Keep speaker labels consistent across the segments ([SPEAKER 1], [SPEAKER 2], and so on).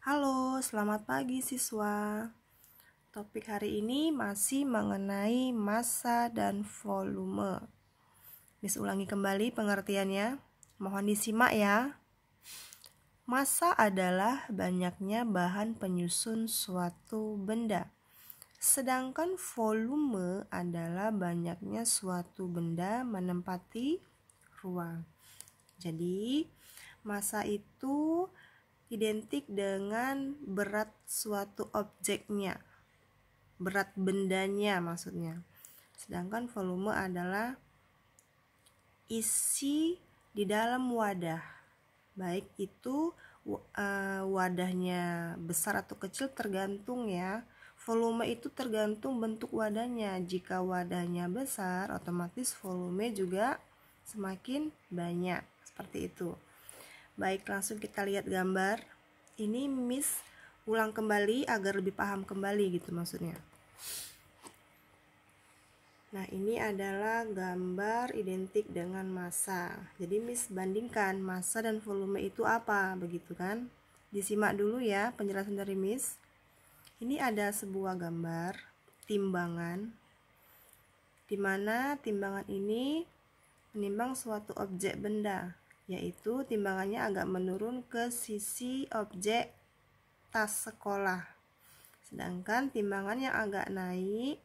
[SPEAKER 1] Halo, selamat pagi siswa. Topik hari ini masih mengenai massa dan volume. Miss ulangi kembali pengertiannya. Mohon disimak ya. Massa adalah banyaknya bahan penyusun suatu benda. Sedangkan volume adalah banyaknya suatu benda menempati ruang. Jadi, massa itu identik dengan berat suatu objeknya, berat bendanya maksudnya. Sedangkan volume adalah isi di dalam wadah, baik itu eh, wadahnya besar atau kecil tergantung ya. Volume itu tergantung bentuk wadahnya. Jika wadahnya besar, otomatis volume juga semakin banyak. Seperti itu. Baik, langsung kita lihat gambar. Ini Miss ulang kembali agar lebih paham kembali gitu maksudnya. Nah, ini adalah gambar identik dengan massa. Jadi Miss bandingkan massa dan volume itu apa, begitu kan? Disimak dulu ya penjelasan dari Miss. Ini ada sebuah gambar timbangan di mana timbangan ini menimbang suatu objek benda yaitu timbangannya agak menurun ke sisi objek tas sekolah. Sedangkan timbangan yang agak naik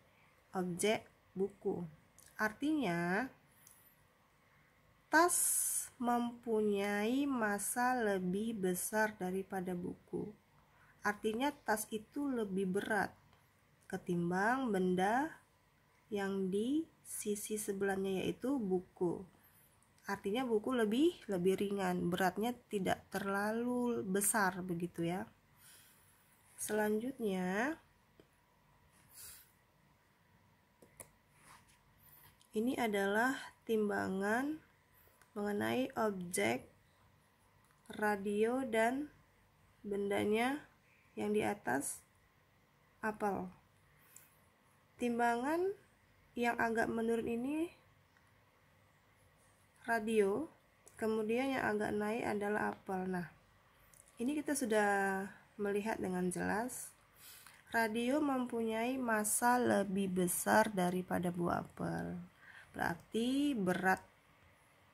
[SPEAKER 1] objek buku. Artinya tas mempunyai masa lebih besar daripada buku. Artinya tas itu lebih berat ketimbang benda yang di sisi sebelahnya yaitu buku artinya buku lebih lebih ringan beratnya tidak terlalu besar begitu ya selanjutnya ini adalah timbangan mengenai objek radio dan bendanya yang di atas apel timbangan yang agak menurun ini radio kemudian yang agak naik adalah apel nah ini kita sudah melihat dengan jelas radio mempunyai massa lebih besar daripada buah apel berarti berat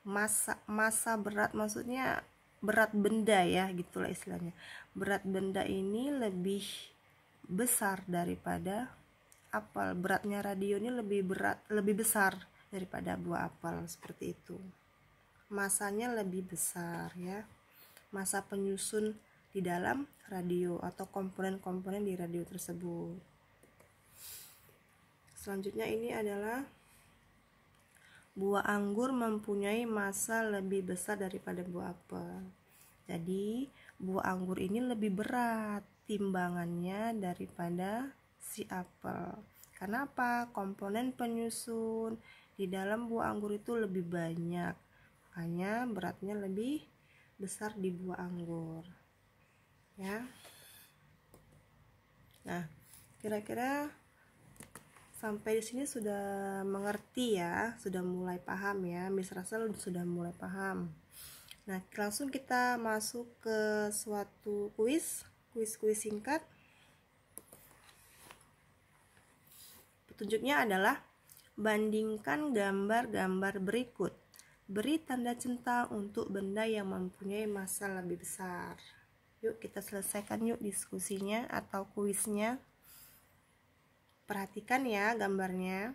[SPEAKER 1] masa masa berat maksudnya berat benda ya gitulah istilahnya berat benda ini lebih besar daripada apel beratnya radio ini lebih berat lebih besar daripada buah apel seperti itu masanya lebih besar ya masa penyusun di dalam radio atau komponen-komponen di radio tersebut selanjutnya ini adalah buah anggur mempunyai masa lebih besar daripada buah apel jadi buah anggur ini lebih berat timbangannya daripada si apel karena apa komponen penyusun di dalam buah anggur itu lebih banyak makanya beratnya lebih besar di buah anggur ya nah kira-kira sampai di sini sudah mengerti ya sudah mulai paham ya Miss Russell sudah mulai paham nah langsung kita masuk ke suatu kuis kuis-kuis singkat petunjuknya adalah bandingkan gambar-gambar berikut beri tanda cinta untuk benda yang mempunyai masa lebih besar. Yuk kita selesaikan yuk diskusinya atau kuisnya. Perhatikan ya gambarnya.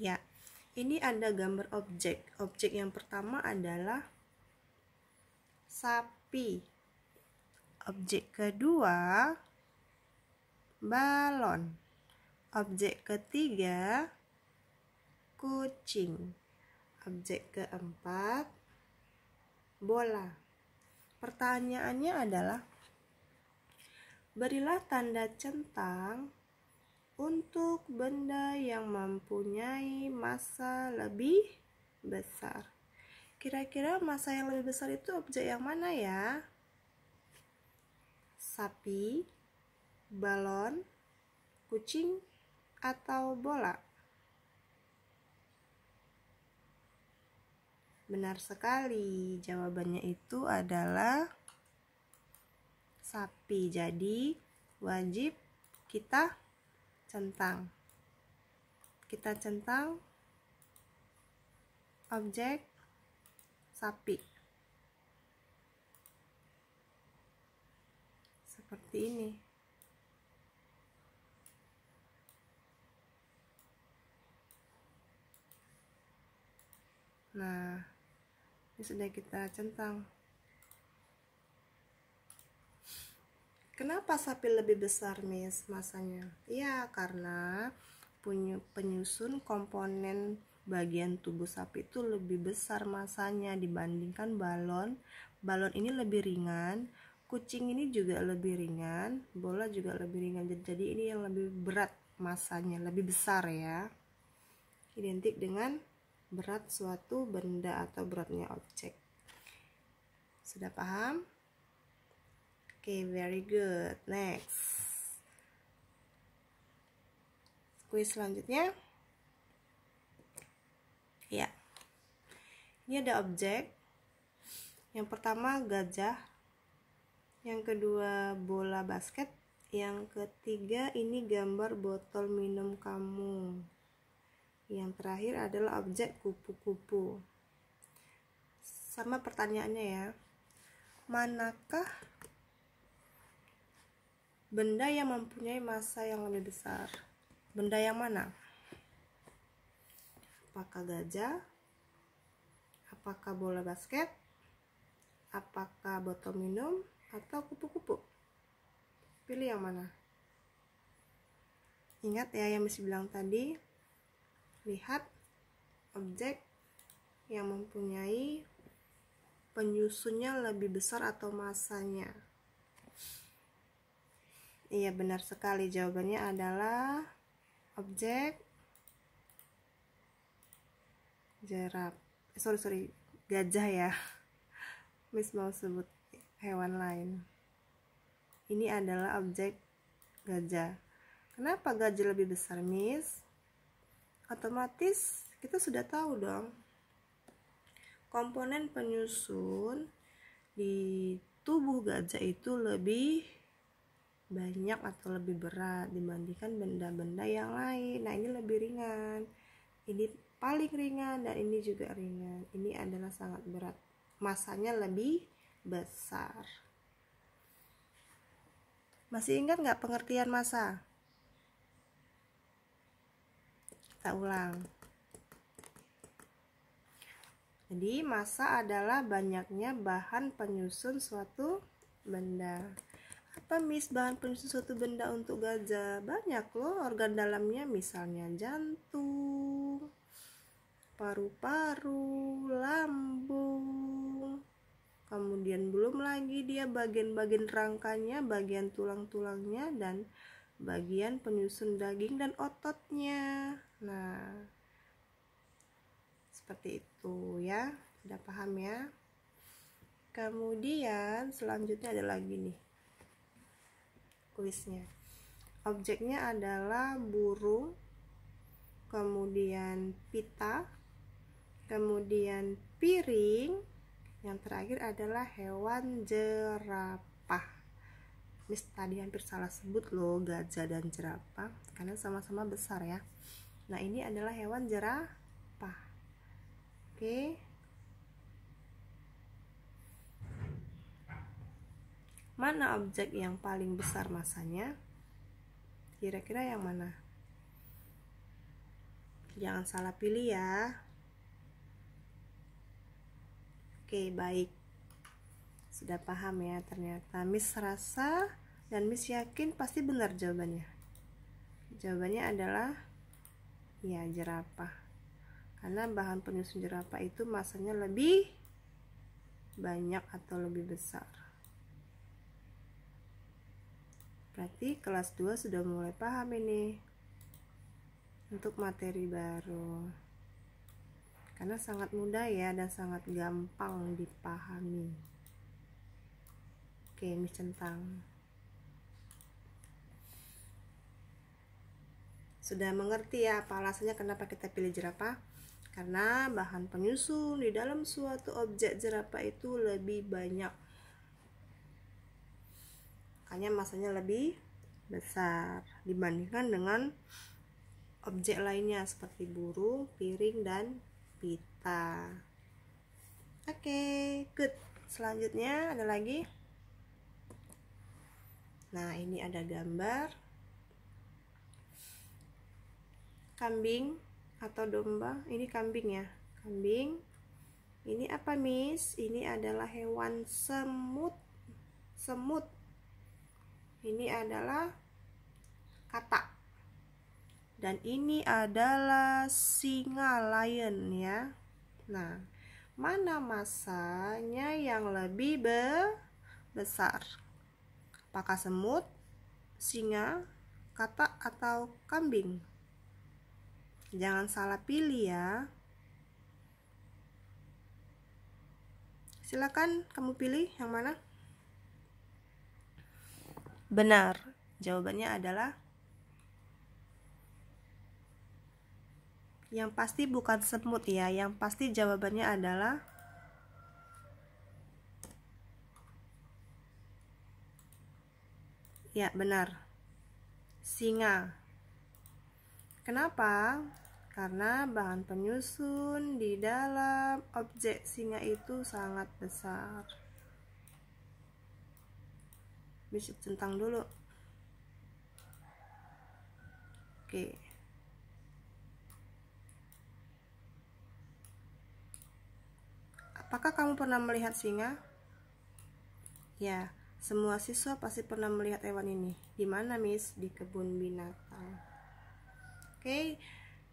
[SPEAKER 1] Ya, ini ada gambar objek. Objek yang pertama adalah sapi. Objek kedua balon. Objek ketiga kucing. Objek keempat, bola. Pertanyaannya adalah, berilah tanda centang untuk benda yang mempunyai masa lebih besar. Kira-kira masa yang lebih besar itu objek yang mana ya? Sapi, balon, kucing, atau bola? Benar sekali, jawabannya itu adalah sapi. Jadi, wajib kita centang. Kita centang objek sapi. Seperti ini. Nah, ini sudah kita centang kenapa sapi lebih besar miss masanya ya karena punya penyusun komponen bagian tubuh sapi itu lebih besar masanya dibandingkan balon balon ini lebih ringan kucing ini juga lebih ringan bola juga lebih ringan jadi ini yang lebih berat masanya lebih besar ya identik dengan berat suatu benda atau beratnya objek. Sudah paham? Oke, okay, very good. Next. Kuis selanjutnya. Ya. Ini ada objek. Yang pertama gajah. Yang kedua bola basket. Yang ketiga ini gambar botol minum kamu yang terakhir adalah objek kupu-kupu sama pertanyaannya ya manakah benda yang mempunyai massa yang lebih besar benda yang mana apakah gajah apakah bola basket apakah botol minum atau kupu-kupu pilih yang mana ingat ya yang masih bilang tadi lihat objek yang mempunyai penyusunnya lebih besar atau masanya. Iya benar sekali jawabannya adalah objek jerap. Eh, sorry sorry gajah ya. Miss mau sebut hewan lain. Ini adalah objek gajah. Kenapa gajah lebih besar, Miss? otomatis kita sudah tahu dong komponen penyusun di tubuh gajah itu lebih banyak atau lebih berat dibandingkan benda-benda yang lain. Nah, ini lebih ringan. Ini paling ringan dan ini juga ringan. Ini adalah sangat berat. Masanya lebih besar. Masih ingat nggak pengertian masa? kita ulang jadi masa adalah banyaknya bahan penyusun suatu benda apa mis bahan penyusun suatu benda untuk gajah banyak loh organ dalamnya misalnya jantung paru-paru lambung kemudian belum lagi dia bagian-bagian rangkanya bagian tulang-tulangnya dan bagian penyusun daging dan ototnya nah seperti itu ya sudah paham ya kemudian selanjutnya ada lagi nih kuisnya objeknya adalah burung kemudian pita kemudian piring yang terakhir adalah hewan jerapah Miss tadi hampir salah sebut loh gajah dan jerapah karena sama-sama besar ya Nah, ini adalah hewan jerapah. Oke. Mana objek yang paling besar masanya? Kira-kira yang mana? Jangan salah pilih ya. Oke, baik. Sudah paham ya ternyata. Miss rasa dan Miss yakin pasti benar jawabannya. Jawabannya adalah ya jerapah karena bahan penyusun jerapah itu masanya lebih banyak atau lebih besar berarti kelas 2 sudah mulai paham ini untuk materi baru karena sangat mudah ya dan sangat gampang dipahami oke mie centang Sudah mengerti ya apa alasannya kenapa kita pilih jerapah? Karena bahan penyusun di dalam suatu objek jerapah itu lebih banyak. Makanya masanya lebih besar dibandingkan dengan objek lainnya seperti burung, piring, dan pita. Oke, okay, good. Selanjutnya ada lagi. Nah, ini ada gambar kambing atau domba ini kambing ya kambing ini apa miss ini adalah hewan semut semut ini adalah katak dan ini adalah singa lion ya nah mana masanya yang lebih be besar apakah semut singa katak atau kambing Jangan salah pilih ya. Silakan kamu pilih yang mana? Benar. Jawabannya adalah Yang pasti bukan semut ya, yang pasti jawabannya adalah Ya, benar. Singa. Kenapa? karena bahan penyusun di dalam objek singa itu sangat besar. bisa centang dulu. Oke. Apakah kamu pernah melihat singa? Ya, semua siswa pasti pernah melihat hewan ini. Di mana, Miss? Di kebun binatang. Oke. Okay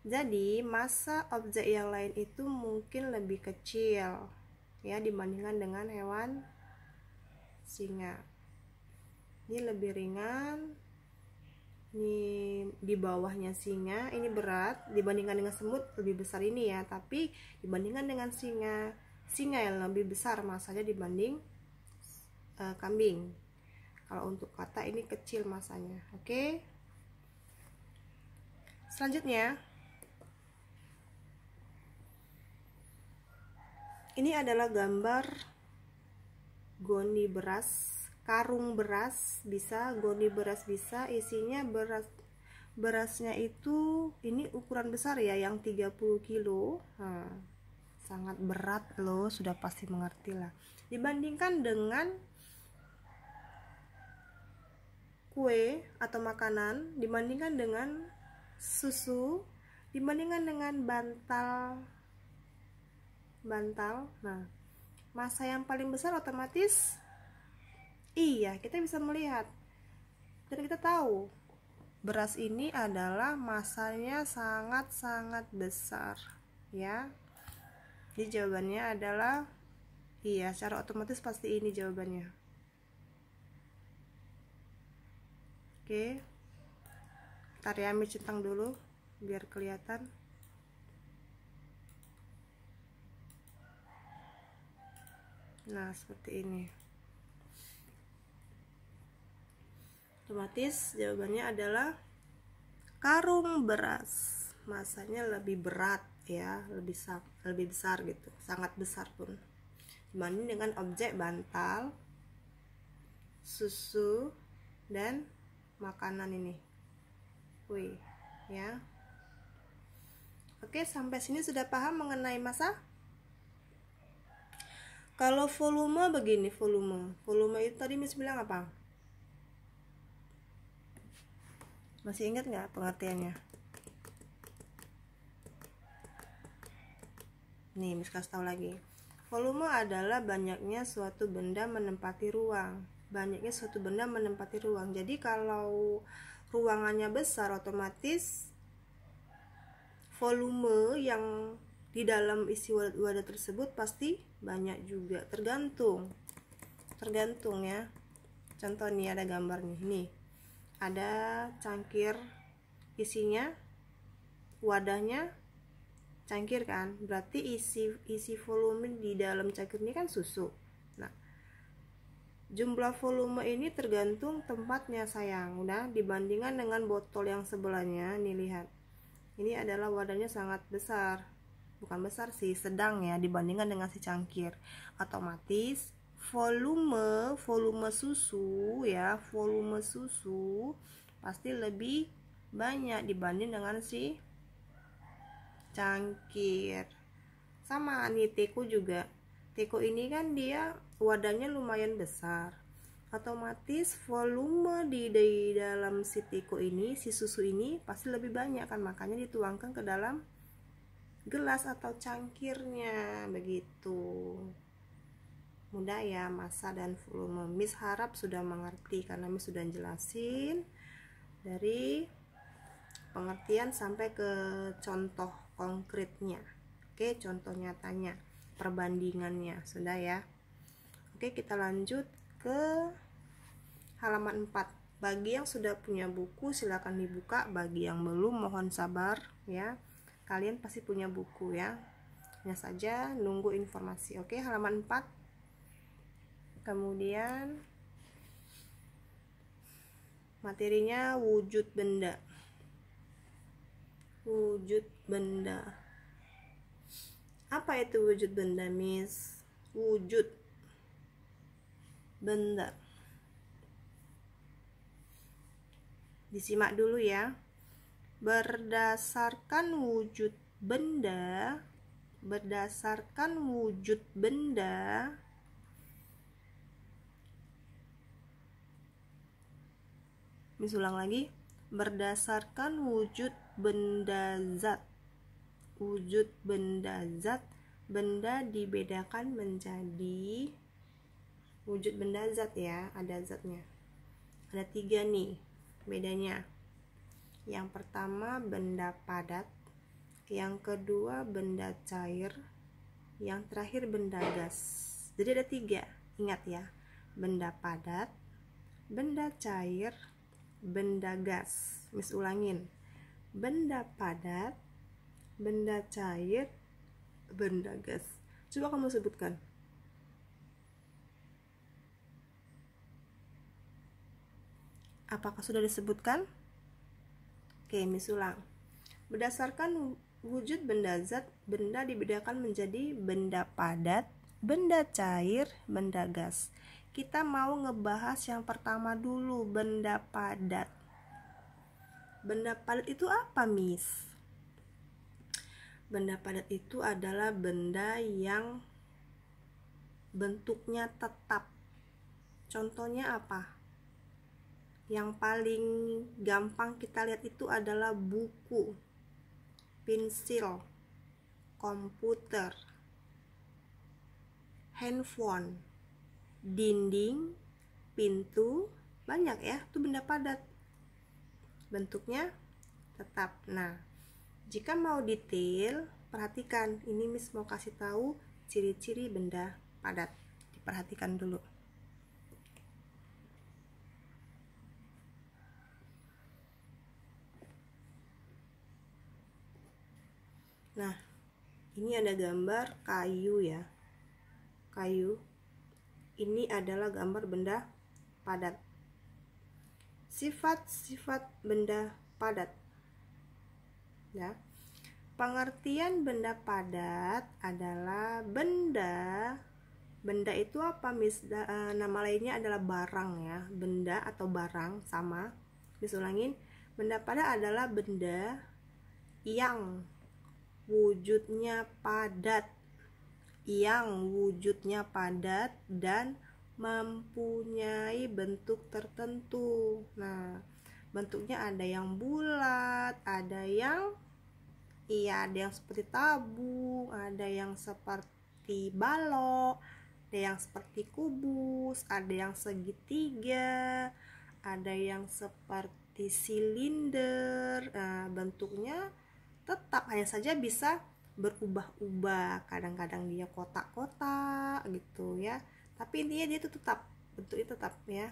[SPEAKER 1] jadi, massa objek yang lain itu mungkin lebih kecil ya dibandingkan dengan hewan singa. Ini lebih ringan. Ini di bawahnya singa, ini berat dibandingkan dengan semut lebih besar ini ya, tapi dibandingkan dengan singa, singa yang lebih besar masanya dibanding uh, kambing. Kalau untuk kata ini kecil masanya. Oke. Okay? Selanjutnya, ini adalah gambar goni beras karung beras bisa goni beras bisa isinya beras berasnya itu ini ukuran besar ya yang 30 kilo hmm, sangat berat loh sudah pasti mengerti lah dibandingkan dengan kue atau makanan dibandingkan dengan susu dibandingkan dengan bantal bantal nah masa yang paling besar otomatis iya kita bisa melihat dan kita tahu beras ini adalah masanya sangat-sangat besar ya jadi jawabannya adalah iya secara otomatis pasti ini jawabannya oke tarik ya ambil centang dulu biar kelihatan nah seperti ini otomatis jawabannya adalah karung beras masanya lebih berat ya lebih lebih besar gitu sangat besar pun dibanding dengan objek bantal susu dan makanan ini wih ya oke sampai sini sudah paham mengenai masa kalau volume begini volume. Volume itu tadi Miss bilang apa? Masih ingat nggak pengertiannya? Nih Miss kasih tahu lagi. Volume adalah banyaknya suatu benda menempati ruang. Banyaknya suatu benda menempati ruang. Jadi kalau ruangannya besar otomatis volume yang di dalam isi wadah, wadah tersebut pasti banyak juga tergantung tergantung ya contoh nih ada gambar nih nih ada cangkir isinya wadahnya cangkir kan berarti isi isi volume di dalam cangkir ini kan susu nah jumlah volume ini tergantung tempatnya sayang udah dibandingkan dengan botol yang sebelahnya nih lihat ini adalah wadahnya sangat besar bukan besar sih sedang ya dibandingkan dengan si cangkir otomatis volume volume susu ya volume susu pasti lebih banyak dibanding dengan si cangkir sama nih teko juga teko ini kan dia wadahnya lumayan besar otomatis volume di, di dalam si teko ini si susu ini pasti lebih banyak kan makanya dituangkan ke dalam gelas atau cangkirnya begitu mudah ya masa dan volume Miss harap sudah mengerti karena Miss sudah jelasin dari pengertian sampai ke contoh konkretnya oke contoh nyatanya perbandingannya sudah ya oke kita lanjut ke halaman 4 bagi yang sudah punya buku silahkan dibuka bagi yang belum mohon sabar ya kalian pasti punya buku ya hanya saja nunggu informasi oke halaman 4 kemudian materinya wujud benda wujud benda apa itu wujud benda miss wujud benda disimak dulu ya berdasarkan wujud benda berdasarkan wujud benda misulang lagi berdasarkan wujud benda zat wujud benda zat benda dibedakan menjadi wujud benda zat ya ada zatnya ada tiga nih bedanya yang pertama benda padat, yang kedua benda cair, yang terakhir benda gas. Jadi ada tiga, ingat ya, benda padat, benda cair, benda gas. Mis ulangin, benda padat, benda cair, benda gas. Coba kamu sebutkan. Apakah sudah disebutkan? Kemi ulang. Berdasarkan wujud benda zat, benda dibedakan menjadi benda padat, benda cair, benda gas. Kita mau ngebahas yang pertama dulu, benda padat. Benda padat itu apa, Miss? Benda padat itu adalah benda yang bentuknya tetap. Contohnya apa? yang paling gampang kita lihat itu adalah buku, pensil, komputer, handphone, dinding, pintu, banyak ya, itu benda padat. Bentuknya tetap. Nah, jika mau detail, perhatikan ini Miss mau kasih tahu ciri-ciri benda padat. Diperhatikan dulu. Nah, ini ada gambar kayu ya. Kayu. Ini adalah gambar benda padat. Sifat-sifat benda padat. Ya. Pengertian benda padat adalah benda benda itu apa mis e, nama lainnya adalah barang ya benda atau barang sama disulangin benda padat adalah benda yang wujudnya padat yang wujudnya padat dan mempunyai bentuk tertentu. Nah, bentuknya ada yang bulat, ada yang iya, ada yang seperti tabung, ada yang seperti balok, ada yang seperti kubus, ada yang segitiga, ada yang seperti silinder. Nah, bentuknya tetap hanya saja bisa berubah-ubah kadang-kadang dia kotak-kotak gitu ya tapi intinya dia itu tetap bentuknya tetap ya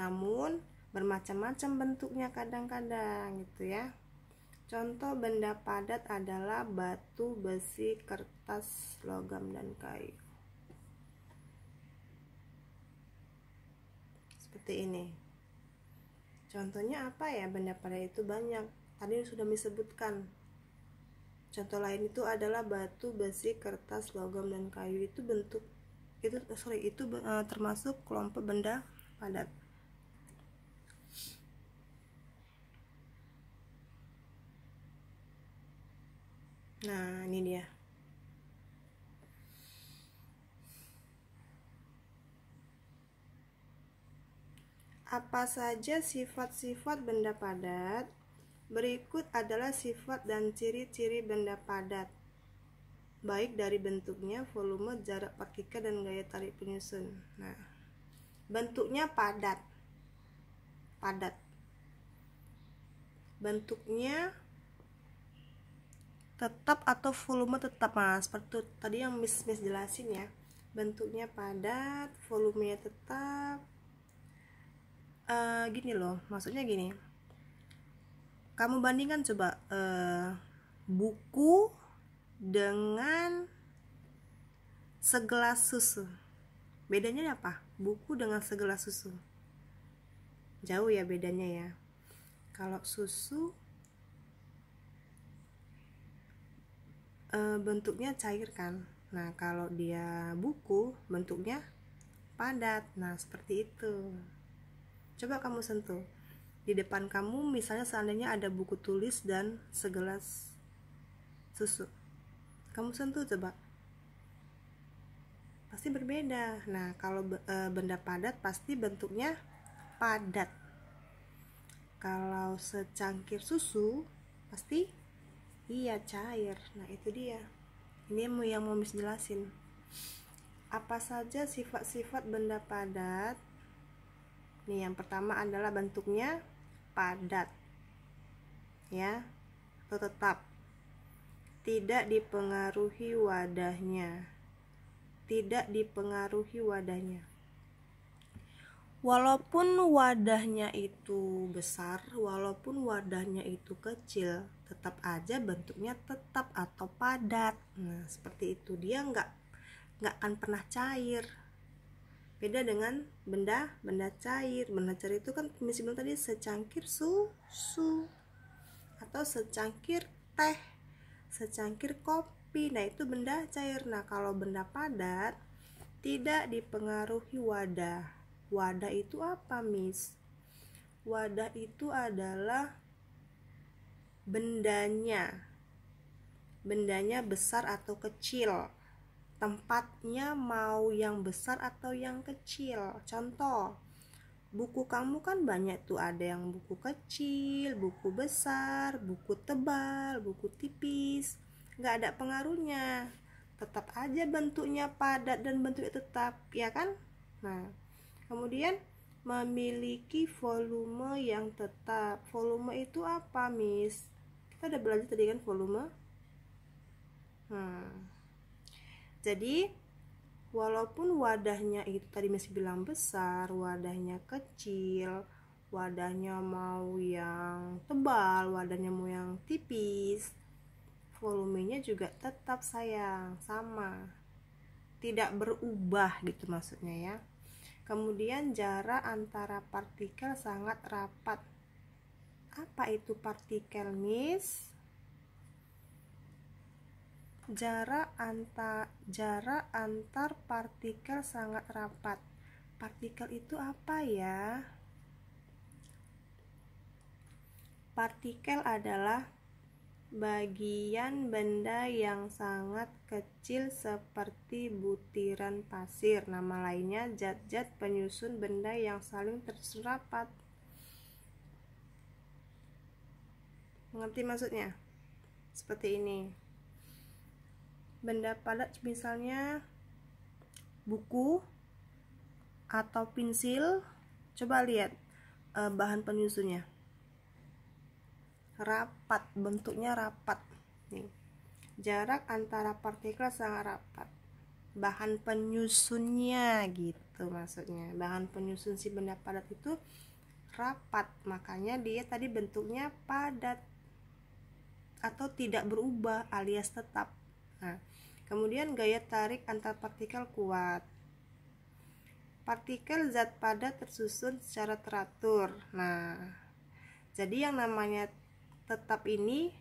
[SPEAKER 1] namun bermacam-macam bentuknya kadang-kadang gitu ya contoh benda padat adalah batu, besi, kertas, logam, dan kayu seperti ini Contohnya apa ya benda padat itu banyak? Tadi sudah disebutkan. Contoh lain itu adalah batu, besi, kertas, logam dan kayu itu bentuk itu sorry itu uh, termasuk kelompok benda padat. Nah, ini dia. Apa saja sifat-sifat benda padat? Berikut adalah sifat dan ciri-ciri benda padat, baik dari bentuknya, volume, jarak partikel, dan gaya tarik penyusun. Nah, bentuknya padat, padat. Bentuknya tetap atau volume tetap, mas. Seperti tadi yang Miss Miss jelasin ya, bentuknya padat, volumenya tetap, Eh, gini loh maksudnya gini kamu bandingkan coba uh, buku dengan segelas susu bedanya apa buku dengan segelas susu jauh ya bedanya ya kalau susu e, bentuknya cair kan nah kalau dia buku bentuknya padat nah seperti itu Coba kamu sentuh. Di depan kamu misalnya seandainya ada buku tulis dan segelas susu. Kamu sentuh coba. Pasti berbeda. Nah, kalau e, benda padat pasti bentuknya padat. Kalau secangkir susu pasti iya cair. Nah, itu dia. Ini yang mau mis jelasin apa saja sifat-sifat benda padat Nih, yang pertama adalah bentuknya padat. Ya, atau tetap. Tidak dipengaruhi wadahnya. Tidak dipengaruhi wadahnya. Walaupun wadahnya itu besar, walaupun wadahnya itu kecil, tetap aja bentuknya tetap atau padat. Nah, seperti itu dia nggak nggak akan pernah cair beda dengan benda benda cair benda cair itu kan misi bilang tadi secangkir susu atau secangkir teh secangkir kopi nah itu benda cair nah kalau benda padat tidak dipengaruhi wadah wadah itu apa miss wadah itu adalah bendanya bendanya besar atau kecil Tempatnya mau yang besar atau yang kecil. Contoh, buku kamu kan banyak tuh ada yang buku kecil, buku besar, buku tebal, buku tipis. Nggak ada pengaruhnya. Tetap aja bentuknya padat dan bentuknya tetap, ya kan? Nah, kemudian memiliki volume yang tetap. Volume itu apa, Miss? Kita udah belajar tadi kan volume? Hmm. Jadi walaupun wadahnya itu tadi masih bilang besar, wadahnya kecil, wadahnya mau yang tebal, wadahnya mau yang tipis, volumenya juga tetap sayang sama. Tidak berubah gitu maksudnya ya. Kemudian jarak antara partikel sangat rapat. Apa itu partikel, Miss? jarak antar jarak antar partikel sangat rapat. Partikel itu apa ya? Partikel adalah bagian benda yang sangat kecil seperti butiran pasir. Nama lainnya zat-zat penyusun benda yang saling terserapat. Mengerti maksudnya? Seperti ini benda padat misalnya buku atau pensil coba lihat eh, bahan penyusunnya rapat bentuknya rapat nih jarak antara partikel sangat rapat bahan penyusunnya gitu maksudnya bahan penyusun si benda padat itu rapat makanya dia tadi bentuknya padat atau tidak berubah alias tetap Nah, kemudian gaya tarik antar partikel kuat. Partikel zat padat tersusun secara teratur. Nah, jadi yang namanya tetap ini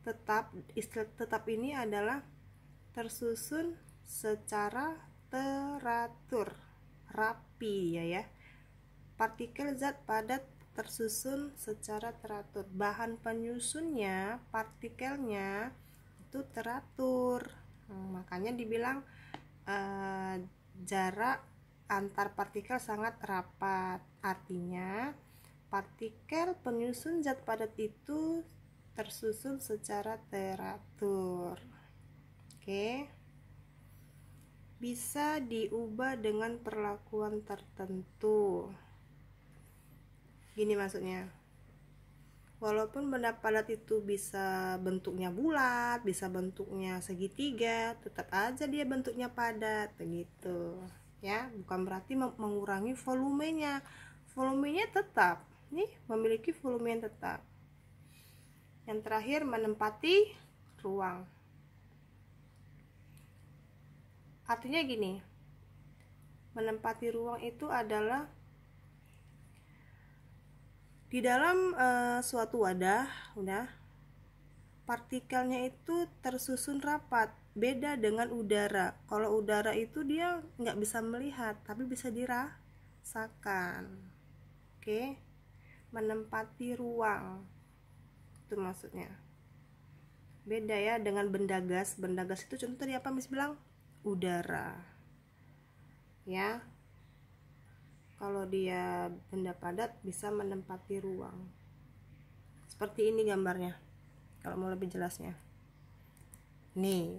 [SPEAKER 1] tetap istilah tetap ini adalah tersusun secara teratur, rapi ya ya. Partikel zat padat tersusun secara teratur. Bahan penyusunnya, partikelnya itu teratur hmm, makanya dibilang eh, jarak antar partikel sangat rapat artinya partikel penyusun zat padat itu tersusun secara teratur oke bisa diubah dengan perlakuan tertentu gini maksudnya walaupun benda padat itu bisa bentuknya bulat, bisa bentuknya segitiga, tetap aja dia bentuknya padat begitu. Ya, bukan berarti mengurangi volumenya. Volumenya tetap, nih memiliki volume yang tetap. Yang terakhir menempati ruang. Artinya gini. Menempati ruang itu adalah di dalam uh, suatu wadah, udah partikelnya itu tersusun rapat, beda dengan udara. Kalau udara itu dia nggak bisa melihat, tapi bisa dirasakan. Oke, menempati ruang itu maksudnya. Beda ya dengan benda gas. Benda gas itu contohnya apa mis bilang? Udara. Ya, kalau dia benda padat bisa menempati ruang seperti ini gambarnya kalau mau lebih jelasnya nih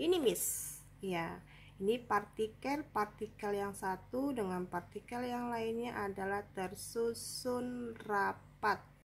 [SPEAKER 1] ini miss ya ini partikel-partikel yang satu dengan partikel yang lainnya adalah tersusun rapat